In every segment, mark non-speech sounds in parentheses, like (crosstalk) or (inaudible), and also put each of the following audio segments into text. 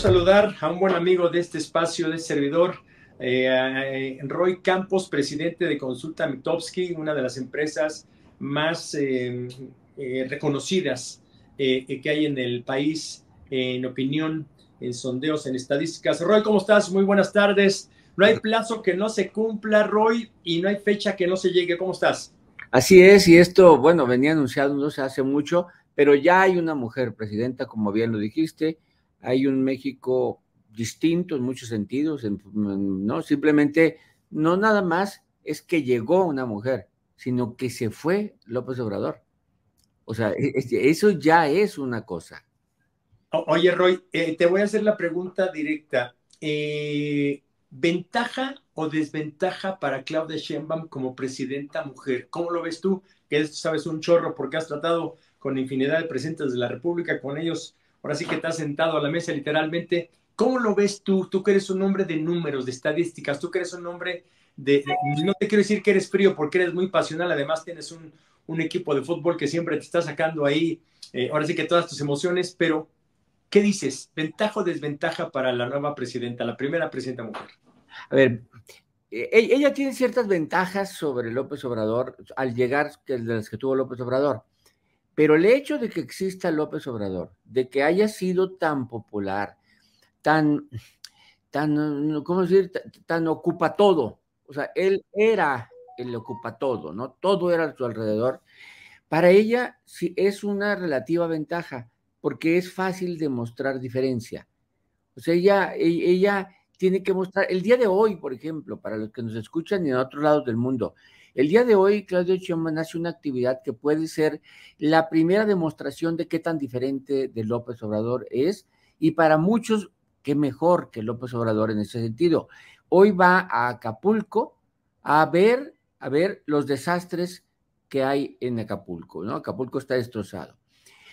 saludar a un buen amigo de este espacio de este servidor, eh, Roy Campos, presidente de Consulta Mitowski, una de las empresas más eh, eh, reconocidas que hay en el país en opinión, en sondeos, en estadísticas. Roy, ¿cómo estás? Muy buenas tardes. No hay plazo que no se cumpla, Roy, y no hay fecha que no se llegue. ¿Cómo estás? Así es, y esto, bueno, venía anunciado no sé, hace mucho, pero ya hay una mujer presidenta, como bien lo dijiste, hay un México distinto en muchos sentidos, no simplemente, no nada más es que llegó una mujer, sino que se fue López Obrador. O sea, e, eso ya es una cosa. Oye, Roy, eh, te voy a hacer la pregunta directa. Eh, ¿Ventaja o desventaja para Claudia Sheinbaum como presidenta mujer? ¿Cómo lo ves tú? Que sabes un chorro porque has tratado con infinidad de presidentes de la República, con ellos ahora sí que estás sentado a la mesa literalmente. ¿Cómo lo ves tú? Tú que eres un hombre de números, de estadísticas, tú que eres un hombre de... No te quiero decir que eres frío porque eres muy pasional, además tienes un, equipo de fútbol que siempre te está sacando ahí, eh, ahora sí que todas tus emociones, pero ¿qué dices? ¿Ventaja o desventaja para la nueva presidenta, la primera presidenta mujer? A ver, e, ella tiene ciertas ventajas sobre López Obrador al llegar de las que tuvo López Obrador. Pero el hecho de que exista López Obrador, de que haya sido tan popular, tan, tan, ¿cómo decir? Tan, ocupa todo. O sea, él era el ocupa todo, ¿no? Todo era a su alrededor. Para ella sí es una relativa ventaja, porque es fácil demostrar diferencia. O sea, ella, e-, ella tiene que mostrar, el día de hoy, por ejemplo, para los que nos escuchan y en otros lados del mundo, el día de hoy, Claudio Chioma hace una actividad que puede ser la primera demostración de qué tan diferente de López Obrador es, y para muchos, qué mejor que López Obrador en ese sentido. Hoy va a Acapulco a ver, a ver los desastres que hay en Acapulco, ¿no? Acapulco está destrozado.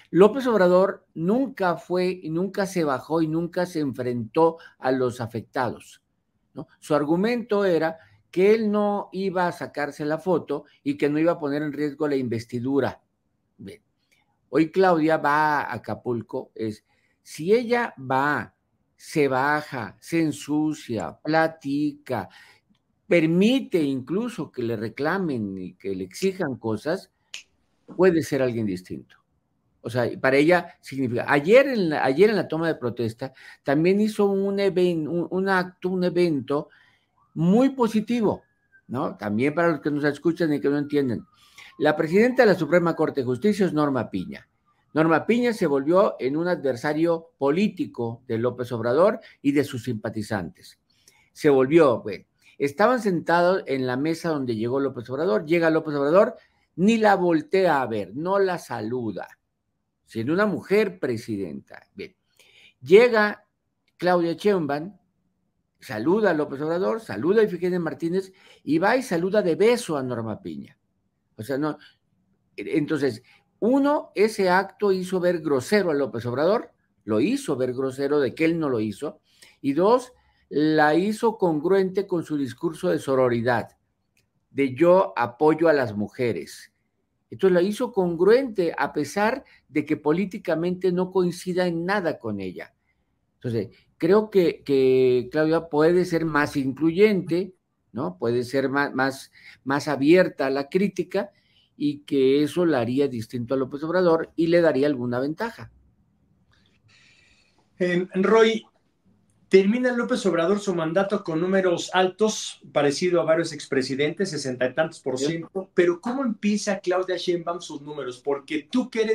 López Obrador nunca fue y nunca se bajó y nunca se enfrentó a los afectados. Su argumento era que él no iba a sacarse la foto y que no iba a poner en riesgo la investidura. Hoy Claudia va a Acapulco, es, si ella va, se baja, se ensucia, platica, permite incluso que le reclamen y que le exijan cosas, puede ser alguien distinto. O sea, para ella significa. Ayer en la, ayer en la toma de protesta también hizo un acto, un evento muy positivo, ¿no? También para los que nos escuchan y que no entienden. La presidenta de la Suprema Corte de Justicia es Norma Piña. Norma Piña se volvió en un adversario político de López Obrador y de sus simpatizantes. Se volvió, bueno, Estaban sentados en la mesa donde llegó López Obrador. Llega López Obrador, ni la voltea a ver, no la saluda. Sino una mujer presidenta. Bien. Llega Claudia Sheinbaum, saluda a López Obrador, saluda a Ifigenia Martínez y va y saluda de beso a Norma Piña. O sea, no. Entonces, uno, ese acto hizo ver grosero a López Obrador, lo hizo ver grosero de que él no lo hizo. Y dos, la hizo congruente con su discurso de sororidad, de yo apoyo a las mujeres. Entonces la hizo congruente a pesar de que políticamente no coincida en nada con ella. Entonces, creo que, Claudia puede ser más incluyente, ¿no? Puede ser más, más, más abierta a la crítica y que eso la haría distinto a López Obrador y le daría alguna ventaja. Em, Roy, termina López Obrador su mandato con números altos, parecido a varios expresidentes, sesenta y tantos por ciento, pero ¿cómo empieza Claudia Sheinbaum sus números? Porque tú que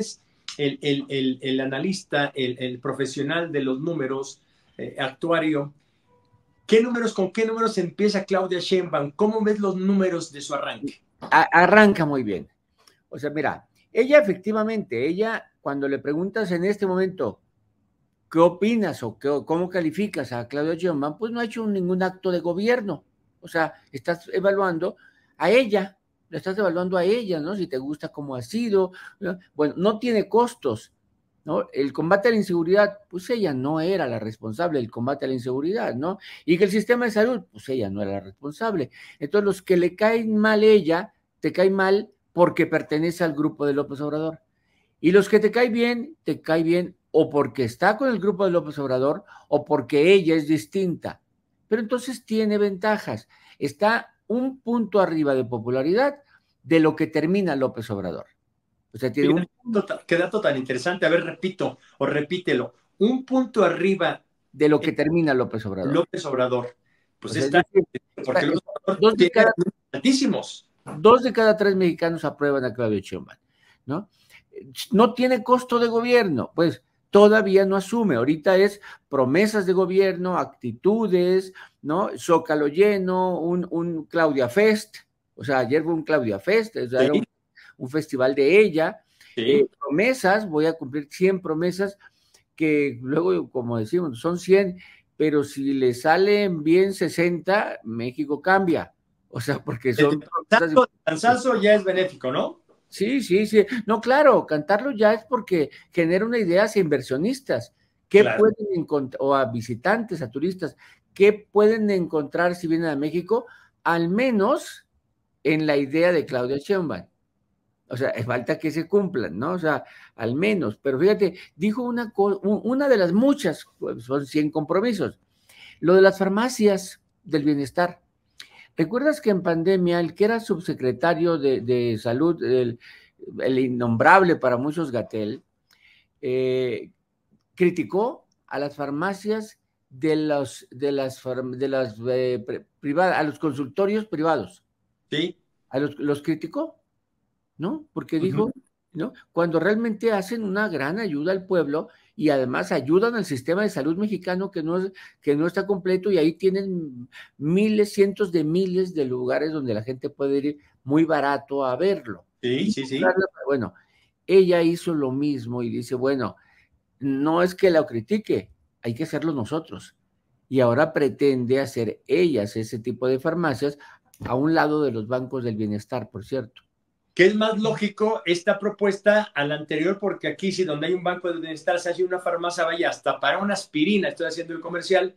el, analista, el, profesional de los números, eh, actuario, ¿qué números, con qué números empieza Claudia Sheinbaum? ¿Cómo ves los números de su arranque? arranca muy bien. O sea, mira, ella efectivamente, ella cuando le preguntas en este momento, ¿qué opinas o qué, cómo calificas a Claudia Sheinbaum? Pues no ha hecho ningún acto de gobierno. O sea, estás evaluando a ella, la estás evaluando a ella, ¿no? Si te gusta cómo ha sido, bueno, no tiene costos, ¿no? El combate a la inseguridad, pues ella no era la responsable del combate a la inseguridad, ¿no? Y que el sistema de salud, pues ella no era la responsable. Entonces, los que le caen mal a ella, te cae mal porque pertenece al grupo de López Obrador. Y los que te caen bien, te caen bien o porque está con el grupo de López Obrador o porque ella es distinta. Pero entonces tiene ventajas. Está un punto arriba de popularidad de lo que termina López Obrador. O sea, tiene un... Qué dato tan interesante. A ver, repito o repítelo. Un punto arriba. De lo que termina López Obrador. López Obrador. Pues está. Es porque dos de cada, altísimos. Dos de cada tres mexicanos aprueban a Claudio Sheinbaum, ¿no? No tiene costo de gobierno. Pues todavía no asume. Ahorita es promesas de gobierno, actitudes, ¿no? Zócalo lleno, un, Claudia Fest, o sea, ayer fue un Claudia Fest, o sea, un, festival de ella. Eh, promesas, voy a cumplir 100 promesas, que luego, como decimos, son 100, pero si le salen bien 60, México cambia. O sea, porque son... El ya es benéfico, ¿no? Sí, sí, sí. No, claro, cantarlo ya es porque genera una idea hacia inversionistas. que pueden encontrar? O a visitantes, a turistas. que pueden encontrar si vienen a México? Al menos en la idea de Claudia Sheinbaum. O sea, eh, falta que se cumplan, ¿no? O sea, al menos. Pero fíjate, dijo una una de las muchas, pues, son 100 compromisos. Lo de las farmacias del bienestar. ¿Recuerdas que en pandemia el que era subsecretario de, salud, el, innombrable para muchos Gatel, eh, criticó a las farmacias de, los, de las, de las eh, privadas, a los consultorios privados? Sí. A los, los criticó, ¿no? Porque dijo, ¿no? Cuando realmente hacen una gran ayuda al pueblo y además ayudan al sistema de salud mexicano que no, que no está completo y ahí tienen miles, cientos de miles de lugares donde la gente puede ir muy barato a verlo. Sí, sí, sí. Bueno, ella hizo lo mismo y dice, bueno, no es que la critique, hay que hacerlo nosotros. Y ahora pretende hacer ellas ese tipo de farmacias a un lado de los bancos del bienestar, por cierto que es más lógico esta propuesta a la anterior, porque aquí si donde hay un banco de bienestar se hace una farmacia, vaya, hasta para una aspirina, estoy haciendo el comercial,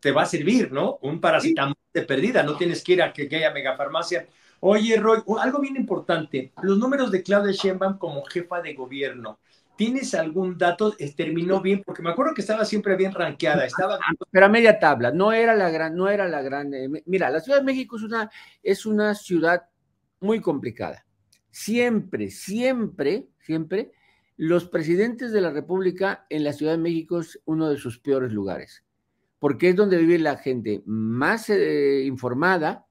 te va a servir, ¿no? Un paracetamol de perdida, no tienes que ir a que, haya haya megafarmacia. Oye, Roy, algo bien importante, los números de Claudia Sheinbaum como jefa de gobierno. ¿Tienes algún dato? Eh, terminó bien, porque me acuerdo que estaba siempre bien ranqueada. Estaba... (laughs) Pero a media tabla, no era la gran, no era la gran. Eh, mira, la Ciudad de México es una, es una ciudad muy complicada siempre, siempre, siempre, los presidentes de la República en la Ciudad de México es uno de sus peores lugares, porque es donde vive la gente más eh, informada,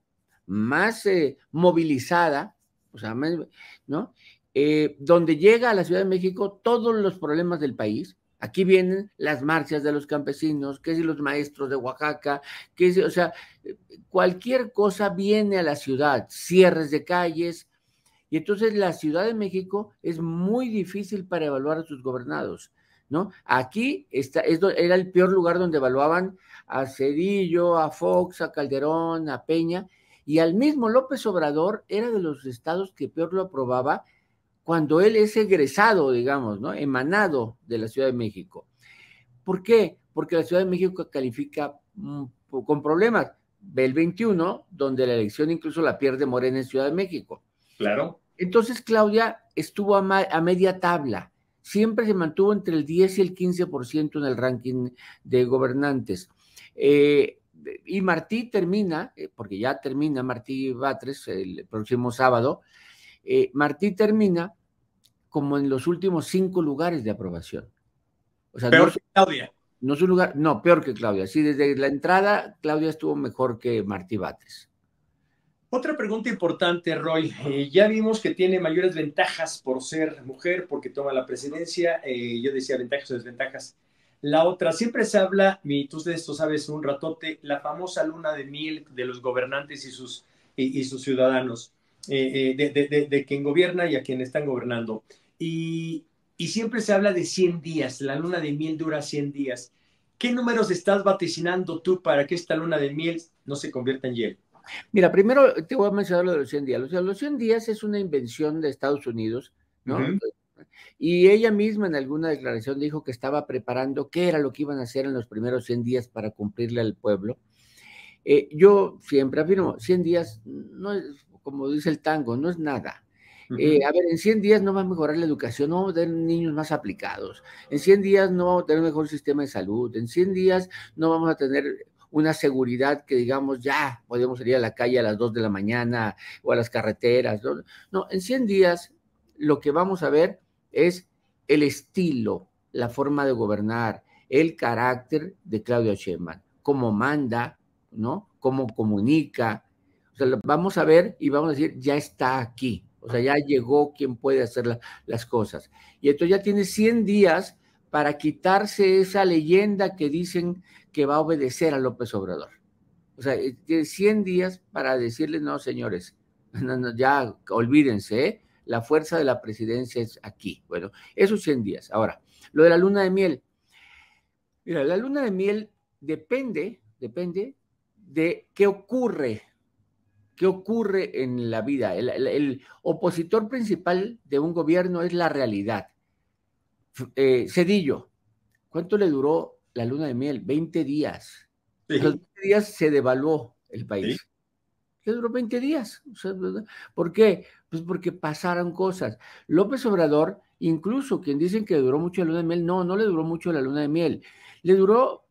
más eh, movilizada, o sea, ¿no? Eh, donde llega a la Ciudad de México todos los problemas del país. Aquí vienen las marchas de los campesinos, que si los maestros de Oaxaca, que si, o sea, cualquier cosa viene a la ciudad, cierres de calles, y entonces la Ciudad de México es muy difícil para evaluar a sus gobernados, ¿no? Aquí está, era el peor lugar donde evaluaban a Cedillo, a Fox, a Calderón, a Peña, y al mismo López Obrador era de los estados que peor lo aprobaba cuando él es egresado, digamos, ¿no? Emanado de la Ciudad de México. ¿Por qué? Porque la Ciudad de México califica mm, con problemas. el 21, donde la elección incluso la pierde Morena en Ciudad de México. Claro. Entonces Claudia estuvo a, media tabla, siempre se mantuvo entre el 10 y el 15% en el ranking de gobernantes. Eh, y Martí termina, eh, porque ya termina Martí Batres el próximo sábado, eh, Martí termina como en los últimos cinco lugares de aprobación. O sea, no, Claudia. No es un lugar, no, peor que Claudia. Sí, desde la entrada Claudia estuvo mejor que Martí Batres. Otra pregunta importante, Roy. Eh, ya vimos que tiene mayores ventajas por ser mujer, porque toma la presidencia. Eh, yo decía ventajas o desventajas. La otra, siempre se habla, y tú de esto sabes un ratote, la famosa luna de miel de los gobernantes y sus, y, sus ciudadanos, eh, de, quien gobierna y a quien están gobernando. Y, y siempre se habla de 100 días, la luna de miel dura 100 días. ¿Qué números estás vaticinando tú para que esta luna de miel no se convierta en hielo? Mira, primero te voy a mencionar lo de los 100 días. los 100 días es una invención de Estados Unidos, ¿no? Y ella misma en alguna declaración dijo que estaba preparando qué era lo que iban a hacer en los primeros 100 días para cumplirle al pueblo. Eh, yo siempre afirmo, 100 días no es, como dice el tango, no es nada. Eh, a ver, en 100 días no va a mejorar la educación, no vamos a tener niños más aplicados, en 100 días no vamos a tener un mejor sistema de salud, en 100 días no vamos a tener una seguridad que digamos, ya podemos salir a la calle a las 2 de la mañana o a las carreteras. No, en 100 días lo que vamos a ver es el estilo, la forma de gobernar, el carácter de Claudio Sheinbaum, cómo manda, ¿no? Cómo comunica. O sea, vamos a ver y vamos a decir, ya está aquí. O sea, ya llegó quien puede hacer las cosas. Y entonces ya tiene 100 días para quitarse esa leyenda que dicen que va a obedecer a López Obrador. O sea, eh, tiene 100 días para decirle, no, señores, (laughs) ya olvídense, ¿eh? la fuerza de la presidencia es aquí. Bueno, esos 100 días. Ahora, lo de la luna de miel. Mira, la luna de miel depende, depende de qué ocurre, qué ocurre en la vida. el opositor principal de un gobierno es la realidad. Eh, Cedillo, ¿cuánto le duró la luna de miel? 20 días. En los 20 días se devaluó el país. ¿qué duró 20 días. ¿Por qué? Pues porque pasaron cosas. López Obrador, incluso quien dicen que duró mucho la luna de miel, no, no le duró mucho la luna de miel. Le duró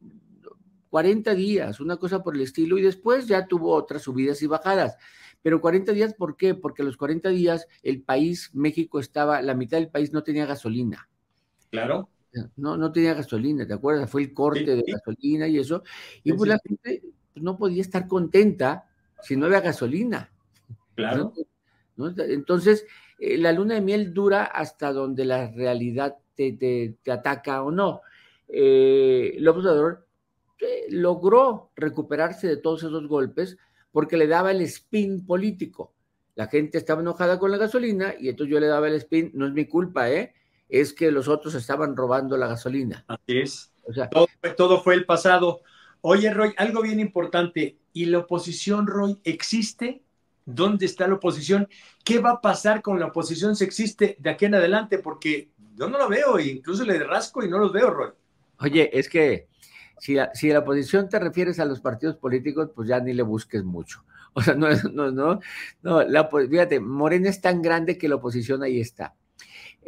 40 días, una cosa por el estilo, y después ya tuvo otras subidas y bajadas. Pero 40 días, ¿por qué? Porque los 40 días el país, México estaba, la mitad del país no tenía gasolina. Claro. No, no tenía gasolina, ¿te acuerdas? Fue el corte de gasolina y eso. Y pues la gente no podía estar contenta si no había gasolina. Claro. Entonces, eh, la luna de miel dura hasta donde la realidad te, ataca o no. Eh, López Obrador eh, logró recuperarse de todos esos golpes porque le daba el spin político. La gente estaba enojada con la gasolina y entonces yo le daba el spin, no es mi culpa, ¿eh? es que los otros estaban robando la gasolina. Así es. todo, fue el pasado. Oye, Roy, algo bien importante. ¿Y la oposición, Roy, existe? ¿Dónde está la oposición? ¿Qué va a pasar con la oposición si existe de aquí en adelante? Porque yo no lo veo, incluso le rasco y no los veo, Roy. Oye, es que si, la, la oposición te refieres a los partidos políticos, pues ya ni le busques mucho. O sea, no, no, no, no, fíjate, Morena es tan grande que la oposición ahí está.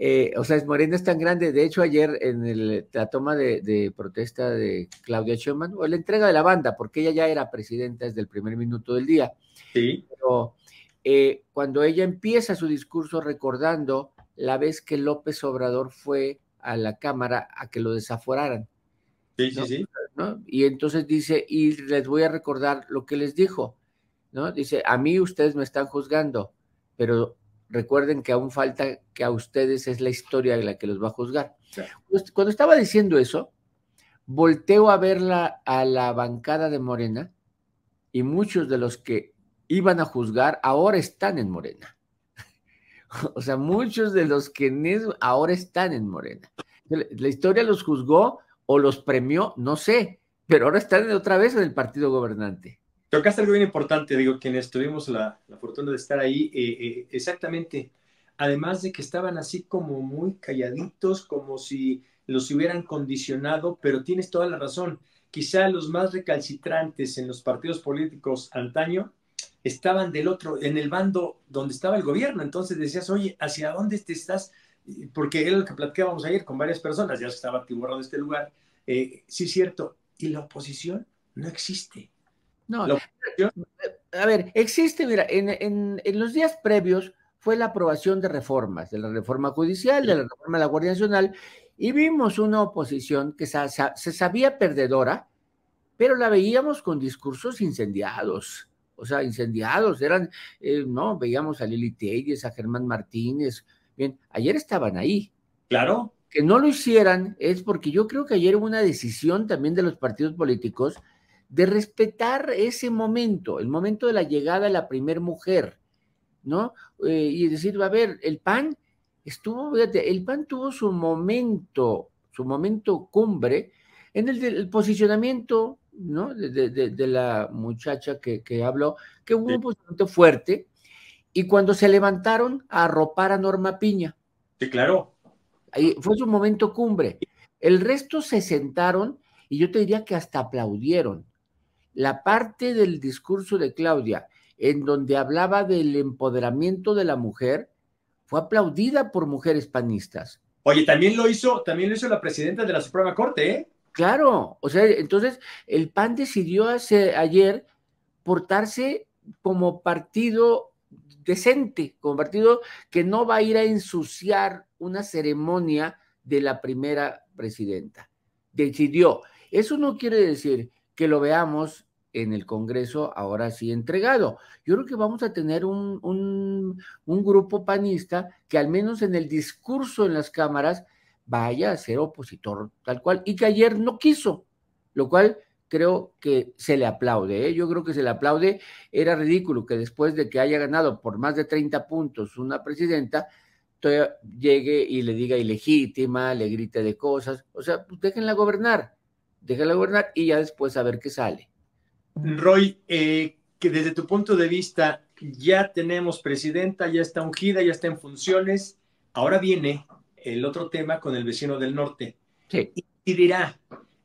Eh, o sea, Morena es tan grande. De hecho, ayer en la toma de, protesta de Claudia Schumann, o la entrega de la banda, porque ella ya era presidenta desde el primer minuto del día. Sí. Pero eh, cuando ella empieza su discurso recordando la vez que López Obrador fue a la Cámara a que lo desaforaran. Sí, sí, sí. Y entonces dice, y les voy a recordar lo que les dijo, ¿no? Dice, a mí ustedes me están juzgando, pero recuerden que aún falta que a ustedes es la historia la que los va a juzgar. Cuando estaba diciendo eso, volteo a verla a la bancada de Morena y muchos de los que iban a juzgar ahora están en Morena. (laughs) o sea, muchos de los que ahora están en Morena. La historia los juzgó o los premió, no sé, pero ahora están otra vez en el partido gobernante. Tocaste algo bien importante, digo, quienes tuvimos la, fortuna de estar ahí, eh, eh, exactamente. Además de que estaban así como muy calladitos, como si los hubieran condicionado, pero tienes toda la razón. Quizá los más recalcitrantes en los partidos políticos antaño estaban del otro, en el bando donde estaba el gobierno. Entonces decías, oye, ¿hacia dónde te estás? Porque era lo que platicábamos ayer con varias personas, ya estaba atiborrado este lugar. Eh, sí, cierto. Y la oposición no existe no, eh, a ver, existe, mira, en, los días previos fue la aprobación de reformas, de la reforma judicial, de la reforma de la Guardia Nacional, y vimos una oposición que se, sabía perdedora, pero la veíamos con discursos incendiados o sea, incendiados, eran, eh, no, veíamos a Lili Telles, a Germán Martínez, bien, ayer estaban ahí. Claro. Que no lo hicieran es porque yo creo que ayer hubo una decisión también de los partidos políticos de respetar ese momento, el momento de la llegada de la primer mujer, ¿no? Eh, y decir, a ver, el PAN estuvo, fíjate, el PAN tuvo su momento, su momento cumbre en el, posicionamiento, ¿no? De, de, la muchacha que, habló, que hubo un posicionamiento fuerte, y cuando se levantaron a arropar a Norma Piña. Sí, claro. Ahí fue su momento cumbre. El resto se sentaron y yo te diría que hasta aplaudieron la parte del discurso de Claudia en donde hablaba del empoderamiento de la mujer fue aplaudida por mujeres panistas. Oye, también lo hizo, también lo hizo la presidenta de la Suprema Corte, ¿eh? Claro, o sea, entonces el PAN decidió hace, ayer portarse como partido decente, como partido que no va a ir a ensuciar una ceremonia de la primera presidenta. Decidió. Eso no quiere decir que lo veamos en el Congreso ahora sí entregado. Yo creo que vamos a tener un, un, grupo panista que al menos en el discurso en las cámaras vaya a ser opositor tal cual y que ayer no quiso, lo cual creo que se le aplaude. ¿eh? Yo creo que se le aplaude. Era ridículo que después de que haya ganado por más de 30 puntos una presidenta, llegue y le diga ilegítima, le grite de cosas. O sea, pues déjenla gobernar déjala gobernar y ya después a ver qué sale. Roy, eh, que desde tu punto de vista ya tenemos presidenta, ya está ungida, ya está en funciones, ahora viene el otro tema con el vecino del norte. Sí. Y dirá,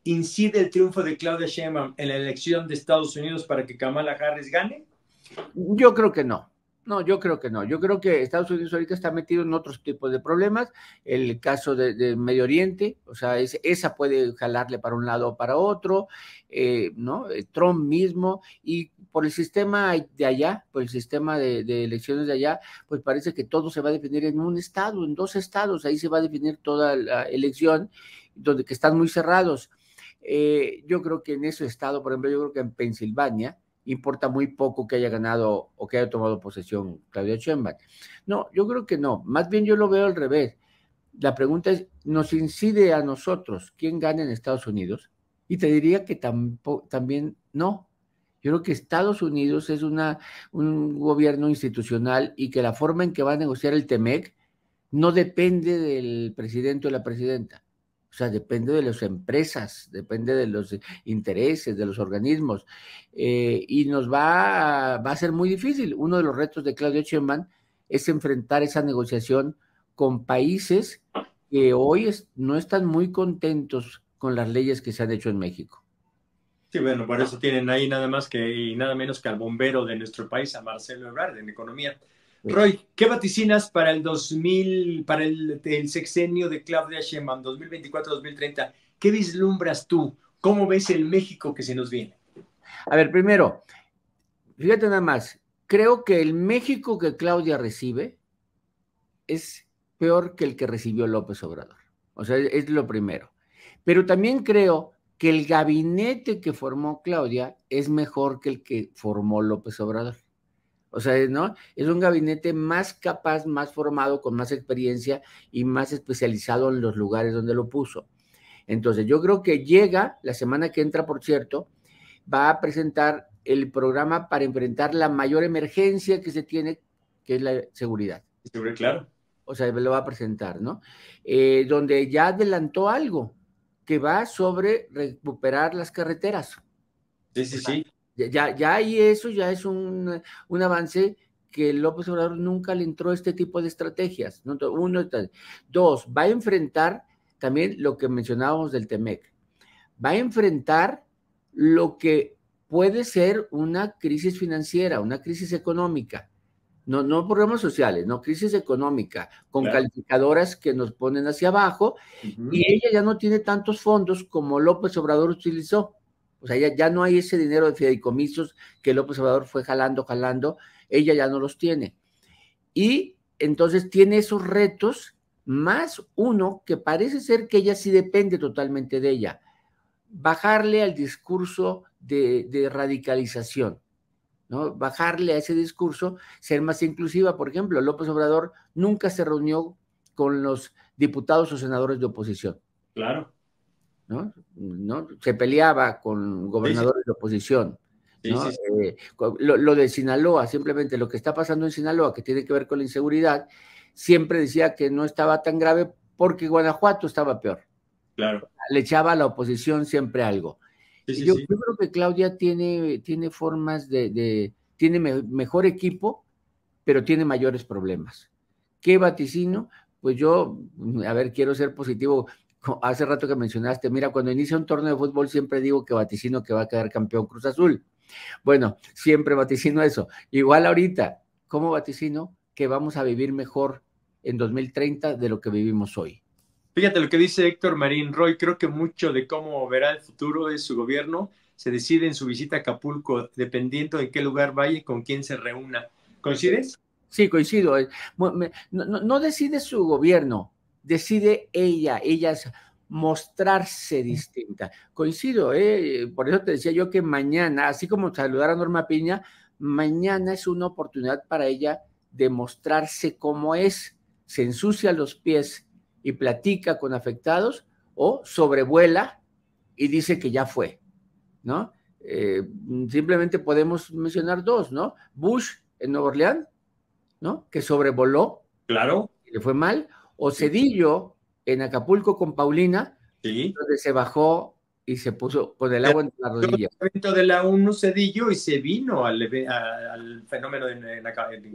¿incide el triunfo de Claudia Sheinbaum en la elección de Estados Unidos para que Kamala Harris gane? Yo creo que no. No, yo creo que no. Yo creo que Estados Unidos ahorita está metido en otros tipos de problemas. El caso de, Medio Oriente, o sea, esa puede jalarle para un lado o para otro, eh, ¿no? Eh, Trump mismo, y por el sistema de allá, por el sistema de, elecciones de allá, pues parece que todo se va a definir en un estado, en dos estados, ahí se va a definir toda la elección, donde que están muy cerrados. Eh, yo creo que en ese estado, por ejemplo, yo creo que en Pensilvania, importa muy poco que haya ganado o que haya tomado posesión Claudia Sheinbaum. No, yo creo que no. Más bien yo lo veo al revés. La pregunta es, ¿nos incide a nosotros quién gana en Estados Unidos? Y te diría que tampoco, también no. Yo creo que Estados Unidos es una, un gobierno institucional y que la forma en que va a negociar el TEMEC no depende del presidente o la presidenta. O sea, depende de las empresas, depende de los intereses, de los organismos. Eh, y nos va a, ser muy difícil. Uno de los retos de Claudio Sheinbaum es enfrentar esa negociación con países que hoy no están muy contentos con las leyes que se han hecho en México. Sí, bueno, por eso tienen ahí nada más que y nada menos que al bombero de nuestro país, a Marcelo Ebrard, en economía. Roy, ¿qué vaticinas para el 2000, para el, sexenio de Claudia Sheinbaum, 2024-2030? ¿Qué vislumbras tú? ¿Cómo ves el México que se nos viene? A ver, primero, fíjate nada más, creo que el México que Claudia recibe es peor que el que recibió López Obrador. O sea, es lo primero. Pero también creo que el gabinete que formó Claudia es mejor que el que formó López Obrador. O sea, ¿no? Es un gabinete más capaz, más formado, con más experiencia y más especializado en los lugares donde lo puso. Entonces, yo creo que llega, la semana que entra, por cierto, va a presentar el programa para enfrentar la mayor emergencia que se tiene, que es la seguridad. Seguridad, claro. O sea, lo va a presentar, ¿no? Eh, donde ya adelantó algo que va sobre recuperar las carreteras. Sí, sí, sí. Ya, ya eso ya es un, avance que López Obrador nunca le entró a este tipo de estrategias. Uno, dos, va a enfrentar también lo que mencionábamos del TEMEC. Va a enfrentar lo que puede ser una crisis financiera, una crisis económica. No, no problemas sociales, no crisis económica, con calificadoras que nos ponen hacia abajo, y ella ya no tiene tantos fondos como López Obrador utilizó. O sea, ya, ya no hay ese dinero de fideicomisos que López Obrador fue jalando, jalando, ella ya no los tiene. Y entonces tiene esos retos más uno que parece ser que ella sí depende totalmente de ella. Bajarle al discurso de, de radicalización. ¿no? Bajarle a ese discurso, ser más inclusiva. Por ejemplo, López Obrador nunca se reunió con los diputados o senadores de oposición. Claro. ¿no? ¿no? Se peleaba con gobernadores de oposición. Eh, lo, de Sinaloa, simplemente lo que está pasando en Sinaloa, que tiene que ver con la inseguridad, siempre decía que no estaba tan grave porque Guanajuato estaba peor. Claro. Le echaba a la oposición siempre algo. yo, creo que Claudia tiene, tiene formas de, tiene mejor equipo, pero tiene mayores problemas. ¿Qué vaticino? Pues yo, a ver, quiero ser positivo hace rato que mencionaste, mira, cuando inicia un torneo de fútbol siempre digo que vaticino que va a quedar campeón Cruz Azul. Bueno, siempre vaticino eso. Igual ahorita, ¿cómo vaticino que vamos a vivir mejor en 2030 de lo que vivimos hoy? Fíjate lo que dice Héctor Marín Roy, creo que mucho de cómo verá el futuro de su gobierno se decide en su visita a Acapulco, dependiendo de qué lugar vaya y con quién se reúna. ¿Coincides? Sí, coincido. Eh, no, no decide su gobierno, decide ella, ellas mostrarse distinta. Coincido, ¿eh? por eso te decía yo que mañana, así como saludar a Norma Piña, mañana es una oportunidad para ella de mostrarse como es, se ensucia los pies y platica con afectados o sobrevuela y dice que ya fue, ¿no? Eh, simplemente podemos mencionar dos, ¿no? Bush en Nueva Orleans, ¿no? Que sobrevoló. Claro. Y le fue mal o Cedillo en Acapulco con Paulina, donde se bajó y se puso con el agua en la rodilla. El de la uno Cedillo y se vino al, fenómeno en,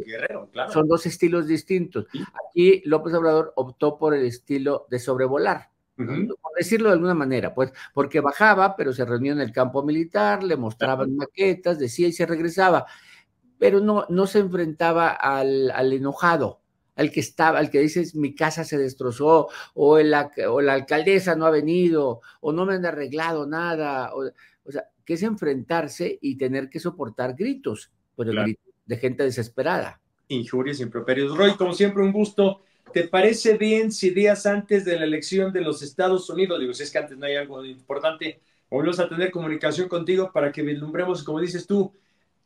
Guerrero, claro. Son dos estilos distintos. Aquí López Obrador optó por el estilo de sobrevolar. Por decirlo de alguna manera, pues, porque bajaba, pero se reunió en el campo militar, le mostraban maquetas, decía y se regresaba, pero no, no se enfrentaba al enojado, al que estaba, al que dices mi casa se destrozó, o, o la alcaldesa no ha venido, o no me han arreglado nada, o, o sea, que es enfrentarse y tener que soportar gritos, pero pues, de gente desesperada. Injurias, improperios. Roy, como siempre, un gusto. ¿Te parece bien si días antes de la elección de los Estados Unidos, digo, si es que antes no hay algo importante, volvemos a tener comunicación contigo para que vislumbremos, como dices tú,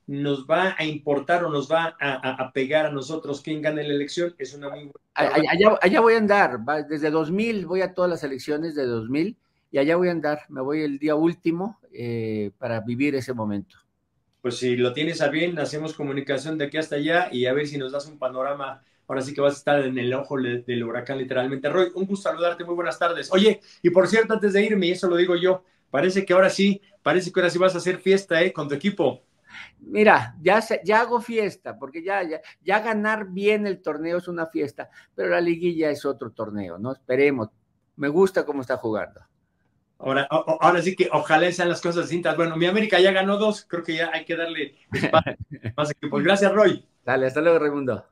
nos va a importar o nos va a, pegar a nosotros quién gane la elección es una muy Allá, voy a andar, desde 2000 voy a todas las elecciones de 2000 y allá voy a andar, me voy el día último eh, para vivir ese momento. Pues si lo tienes a bien, hacemos comunicación de aquí hasta allá y a ver si nos das un panorama. Ahora sí que vas a estar en el ojo del huracán, literalmente. Roy, un gusto saludarte, muy buenas tardes. Oye, y por cierto, antes de irme, y eso lo digo yo, parece que ahora sí, parece que ahora sí vas a hacer fiesta, ¿eh? Con tu equipo. Mira, ya, ya hago fiesta, porque ya, ya, ya ganar bien el torneo es una fiesta, pero la liguilla es otro torneo, ¿no? Esperemos. Me gusta cómo está jugando. Ahora, ahora sí que ojalá sean las cosas distintas. Bueno, mi América ya ganó dos, creo que ya hay que darle más (laughs) pues, Gracias, Roy. Dale, hasta luego, Raimundo.